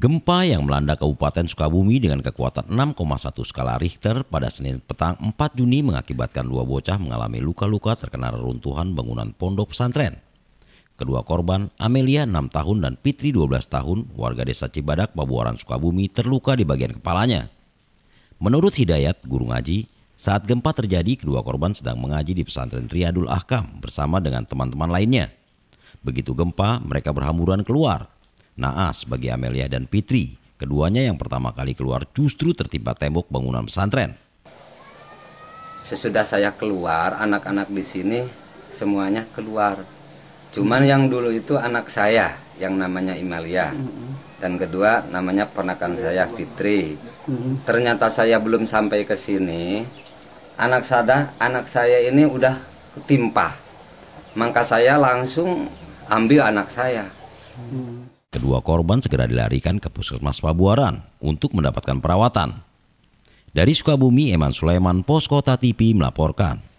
Gempa yang melanda Kabupaten Sukabumi dengan kekuatan 6,1 skala Richter pada Senin petang 4 Juni mengakibatkan dua bocah mengalami luka-luka terkena reruntuhan bangunan pondok pesantren. Kedua korban, Amelia 6 tahun dan Pitri 12 tahun, warga desa Cibadak, Pabuaran, Sukabumi terluka di bagian kepalanya. Menurut Hidayat, guru ngaji, saat gempa terjadi kedua korban sedang mengaji di pesantren Riyadul Ahkam bersama dengan teman-teman lainnya. Begitu gempa, mereka berhamburan keluar naas bagi Amelia dan Fitri. Keduanya yang pertama kali keluar justru tertimpa tembok bangunan pesantren. Sesudah saya keluar, anak-anak di sini semuanya keluar. Cuman yang dulu itu anak saya yang namanya Imalia. Dan kedua namanya ponakan saya Fitri. Ternyata saya belum sampai ke sini. Anak sada, anak saya ini udah ketimpa. Maka saya langsung ambil anak saya. Kedua korban segera dilarikan ke puskesmas Pabuaran untuk mendapatkan perawatan. Dari Sukabumi, Eman Sulaiman, Posko Tatipi melaporkan.